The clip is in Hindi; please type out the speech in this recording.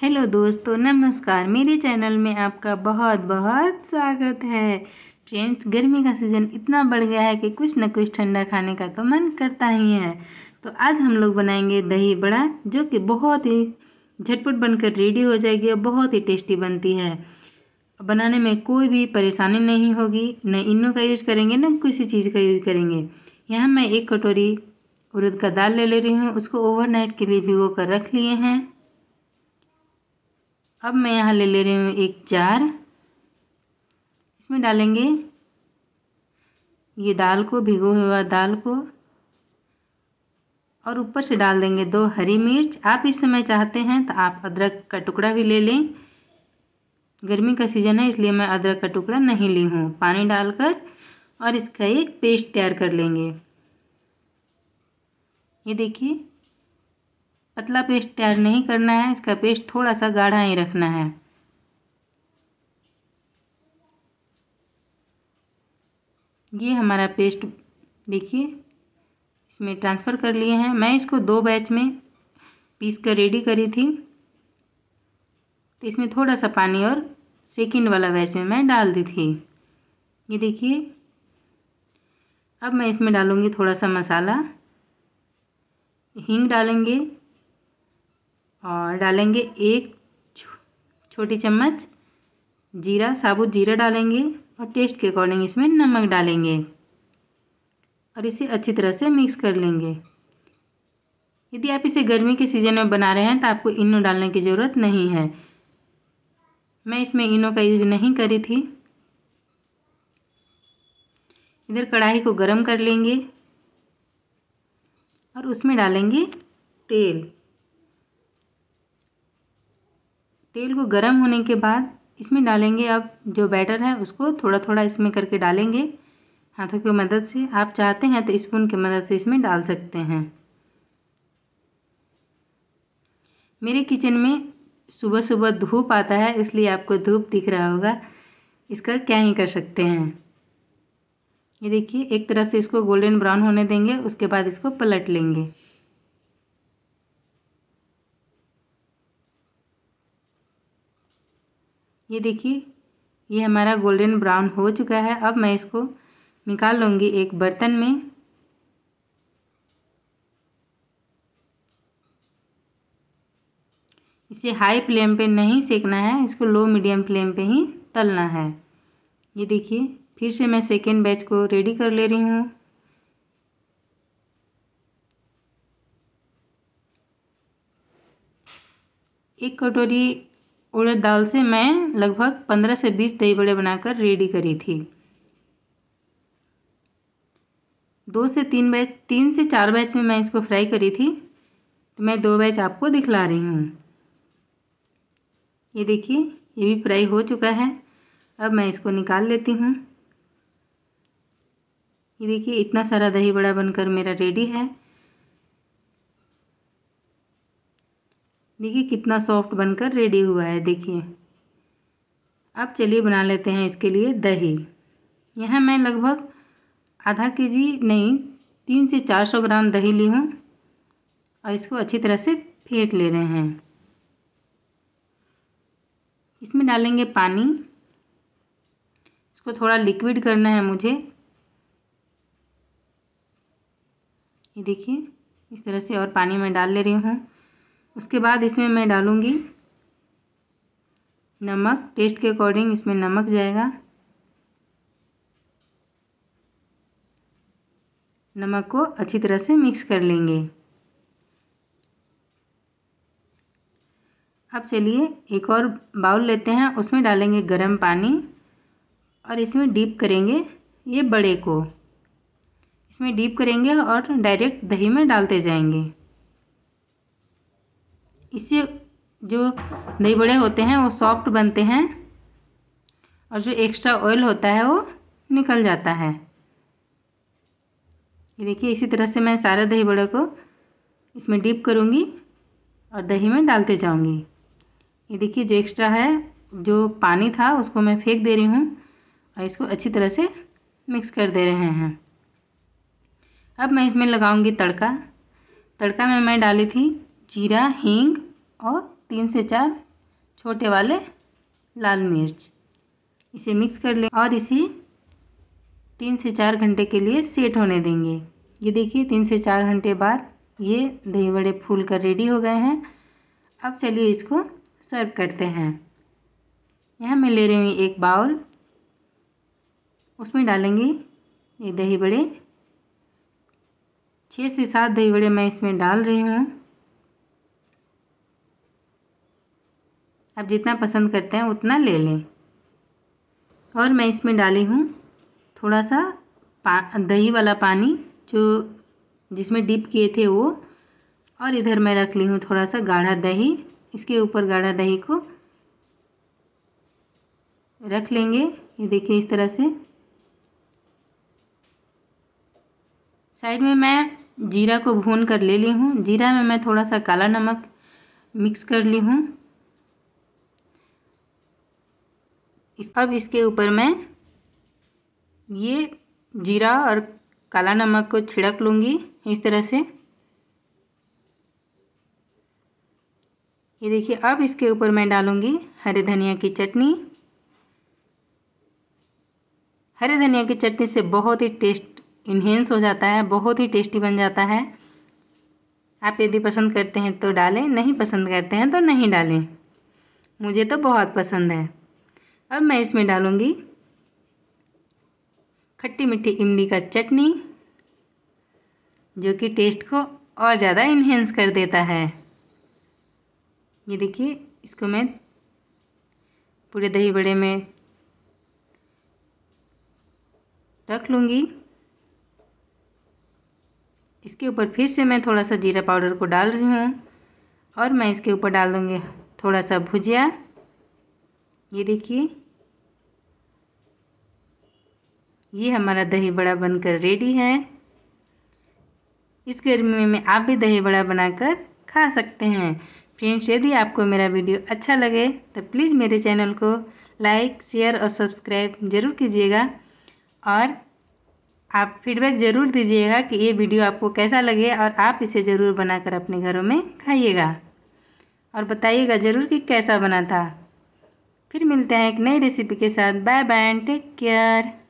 हेलो दोस्तों नमस्कार मेरे चैनल में आपका बहुत बहुत स्वागत है फ्रेंड्स गर्मी का सीज़न इतना बढ़ गया है कि कुछ ना कुछ ठंडा खाने का तो मन करता ही है तो आज हम लोग बनाएंगे दही बड़ा जो कि बहुत ही झटपट बनकर रेडी हो जाएगी और बहुत ही टेस्टी बनती है बनाने में कोई भी परेशानी नहीं होगी न इनों का यूज़ करेंगे न किसी चीज़ का यूज़ करेंगे यहाँ मैं एक कटोरी उड़द का दाल ले ले रही हूँ उसको ओवरनाइट के लिए भिगो कर रख लिए हैं अब मैं यहाँ ले ले रही हूँ एक जार इसमें डालेंगे ये दाल को भिगो हुआ दाल को और ऊपर से डाल देंगे दो हरी मिर्च आप इस समय चाहते हैं तो आप अदरक का टुकड़ा भी ले लें गर्मी का सीज़न है इसलिए मैं अदरक का टुकड़ा नहीं ली हूँ पानी डालकर और इसका एक पेस्ट तैयार कर लेंगे ये देखिए पतला पेस्ट तैयार नहीं करना है इसका पेस्ट थोड़ा सा गाढ़ा ही रखना है ये हमारा पेस्ट देखिए इसमें ट्रांसफ़र कर लिए हैं मैं इसको दो बैच में पीस कर रेडी करी थी तो इसमें थोड़ा सा पानी और सेकेंड वाला बैच में मैं डाल दी थी ये देखिए अब मैं इसमें डालूँगी थोड़ा सा मसाला हींग डालेंगे और डालेंगे एक छोटी चम्मच जीरा साबुत जीरा डालेंगे और टेस्ट के अकॉर्डिंग इसमें नमक डालेंगे और इसे अच्छी तरह से मिक्स कर लेंगे यदि आप इसे गर्मी के सीज़न में बना रहे हैं तो आपको इनो डालने की ज़रूरत नहीं है मैं इसमें इनो का यूज़ नहीं करी थी इधर कढ़ाई को गर्म कर लेंगे और उसमें डालेंगे तेल तेल को गर्म होने के बाद इसमें डालेंगे अब जो बैटर है उसको थोड़ा थोड़ा इसमें करके डालेंगे हाथों की मदद से आप चाहते हैं तो स्पून की मदद से इसमें डाल सकते हैं मेरे किचन में सुबह सुबह धूप आता है इसलिए आपको धूप दिख रहा होगा इसका क्या ही कर सकते हैं ये देखिए एक तरफ से इसको गोल्डन ब्राउन होने देंगे उसके बाद इसको पलट लेंगे ये देखिए ये हमारा गोल्डन ब्राउन हो चुका है अब मैं इसको निकाल लूँगी एक बर्तन में इसे हाई फ्लेम पे नहीं सेकना है इसको लो मीडियम फ्लेम पे ही तलना है ये देखिए फिर से मैं सेकेंड बैच को रेडी कर ले रही हूँ एक कटोरी उड़द दाल से मैं लगभग पंद्रह से बीस दही बड़े बनाकर रेडी करी थी दो से तीन बैच तीन से चार बैच में मैं इसको फ्राई करी थी तो मैं दो बैच आपको दिखला रही हूँ ये देखिए ये भी फ्राई हो चुका है अब मैं इसको निकाल लेती हूँ ये देखिए इतना सारा दही बड़ा बनकर मेरा रेडी है देखिए कितना सॉफ्ट बनकर रेडी हुआ है देखिए अब चलिए बना लेते हैं इसके लिए दही यहाँ मैं लगभग आधा के जी नहीं तीन से चार सौ ग्राम दही ली हूँ और इसको अच्छी तरह से फेंट ले रहे हैं इसमें डालेंगे पानी इसको थोड़ा लिक्विड करना है मुझे ये देखिए इस तरह से और पानी में डाल ले रही हूँ उसके बाद इसमें मैं डालूँगी नमक टेस्ट के अकॉर्डिंग इसमें नमक जाएगा नमक को अच्छी तरह से मिक्स कर लेंगे अब चलिए एक और बाउल लेते हैं उसमें डालेंगे गर्म पानी और इसमें डीप करेंगे ये बड़े को इसमें डीप करेंगे और डायरेक्ट दही में डालते जाएंगे इससे जो दही बड़े होते हैं वो सॉफ्ट बनते हैं और जो एक्स्ट्रा ऑयल होता है वो निकल जाता है ये देखिए इसी तरह से मैं सारे दही बड़े को इसमें डिप करूँगी और दही में डालते जाऊँगी ये देखिए जो एक्स्ट्रा है जो पानी था उसको मैं फेंक दे रही हूँ और इसको अच्छी तरह से मिक्स कर दे रहे हैं अब मैं इसमें लगाऊंगी तड़का तड़का में मैं डाली थी जीरा हींग और तीन से चार छोटे वाले लाल मिर्च इसे मिक्स कर लें और इसे तीन से चार घंटे के लिए सेट होने देंगे ये देखिए तीन से चार घंटे बाद ये दही बड़े फूल कर रेडी हो गए हैं अब चलिए इसको सर्व करते हैं यहाँ मैं ले रही हूँ एक बाउल उसमें डालेंगे ये दही बड़े छः से सात दही बड़े मैं इसमें डाल रही हूँ आप जितना पसंद करते हैं उतना ले लें और मैं इसमें डाली हूँ थोड़ा सा दही वाला पानी जो जिसमें डिप किए थे वो और इधर मैं रख ली हूँ थोड़ा सा गाढ़ा दही इसके ऊपर गाढ़ा दही को रख लेंगे ये देखिए इस तरह से साइड में मैं जीरा को भून कर ले ली हूँ जीरा में मैं थोड़ा सा काला नमक मिक्स कर ली हूँ इस अब इसके ऊपर मैं ये जीरा और काला नमक को छिड़क लूँगी इस तरह से ये देखिए अब इसके ऊपर मैं डालूँगी हरे धनिया की चटनी हरे धनिया की चटनी से बहुत ही टेस्ट इन्हेंस हो जाता है बहुत ही टेस्टी बन जाता है आप यदि पसंद करते हैं तो डालें नहीं पसंद करते हैं तो नहीं डालें मुझे तो बहुत पसंद है अब मैं इसमें डालूँगी खट्टी मीठी इमली का चटनी जो कि टेस्ट को और ज़्यादा इन्हेंस कर देता है ये देखिए इसको मैं पूरे दही बड़े में रख लूँगी इसके ऊपर फिर से मैं थोड़ा सा जीरा पाउडर को डाल रही हूँ और मैं इसके ऊपर डाल दूँगी थोड़ा सा भुजिया ये देखिए ये हमारा दही बड़ा बनकर रेडी है इस गर्मी में आप भी दही बड़ा बनाकर खा सकते हैं फ्रेंड्स यदि आपको मेरा वीडियो अच्छा लगे तो प्लीज़ मेरे चैनल को लाइक शेयर और सब्सक्राइब ज़रूर कीजिएगा और आप फीडबैक ज़रूर दीजिएगा कि ये वीडियो आपको कैसा लगे और आप इसे ज़रूर बनाकर अपने घरों में खाइएगा और बताइएगा ज़रूर कि कैसा बना था फिर मिलते हैं एक नई रेसिपी के साथ bye bye and take care